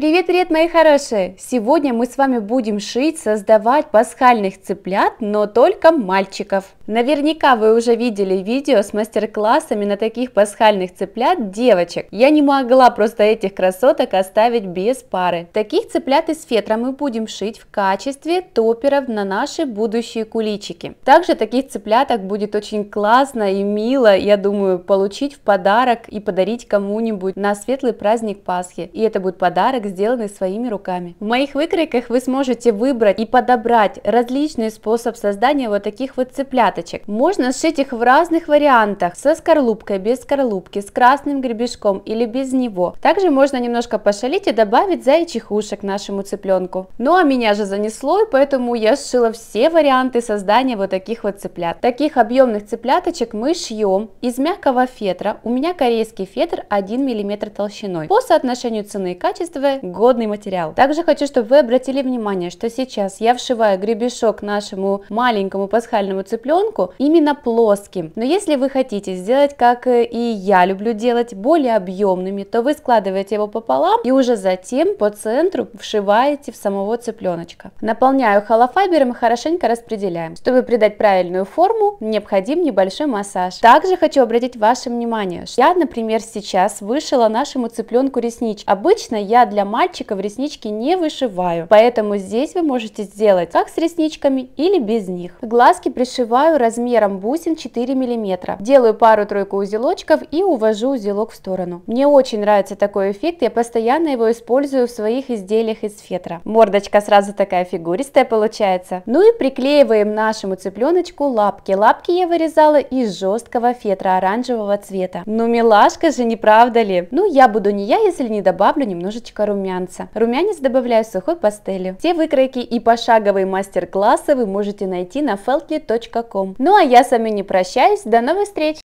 Привет-привет, мои хорошие! Сегодня мы с вами будем шить, создавать пасхальных цыплят, но только мальчиков. Наверняка вы уже видели видео с мастер-классами на таких пасхальных цыплят девочек. Я не могла просто этих красоток оставить без пары. Таких цыплят из фетра мы будем шить в качестве топеров на наши будущие куличики. Также таких цыпляток будет очень классно и мило, я думаю, получить в подарок и подарить кому-нибудь на светлый праздник Пасхи. И это будет подарок сделаны своими руками. В моих выкройках вы сможете выбрать и подобрать различный способ создания вот таких вот цыпляточек. Можно сшить их в разных вариантах, со скорлупкой, без скорлупки, с красным гребешком или без него. Также можно немножко пошалить и добавить заячьих ушек нашему цыпленку. Ну а меня же занесло, и поэтому я сшила все варианты создания вот таких вот цыплят. Таких объемных цыпляточек мы шьем из мягкого фетра. У меня корейский фетр 1 мм толщиной. По соотношению цены и качества годный материал. Также хочу, чтобы вы обратили внимание, что сейчас я вшиваю гребешок нашему маленькому пасхальному цыпленку именно плоским. Но если вы хотите сделать, как э, и я люблю делать, более объемными, то вы складываете его пополам и уже затем по центру вшиваете в самого цыпленочка. Наполняю холофайбером и хорошенько распределяем. Чтобы придать правильную форму, необходим небольшой массаж. Также хочу обратить ваше внимание, что я, например, сейчас вышила нашему цыпленку реснич. Обычно я для мальчика в реснички не вышиваю, поэтому здесь вы можете сделать как с ресничками или без них. Глазки пришиваю размером бусин 4 мм. Делаю пару-тройку узелочков и увожу узелок в сторону. Мне очень нравится такой эффект, я постоянно его использую в своих изделиях из фетра. Мордочка сразу такая фигуристая получается. Ну и приклеиваем нашему цыпленочку лапки. Лапки я вырезала из жесткого фетра оранжевого цвета. Ну милашка же, не правда ли? Ну я буду не я, если не добавлю немножечко румяна румянца. Румянец добавляю сухой пастелью. Все выкройки и пошаговые мастер-классы вы можете найти на feltly.com. Ну а я с вами не прощаюсь, до новых встреч!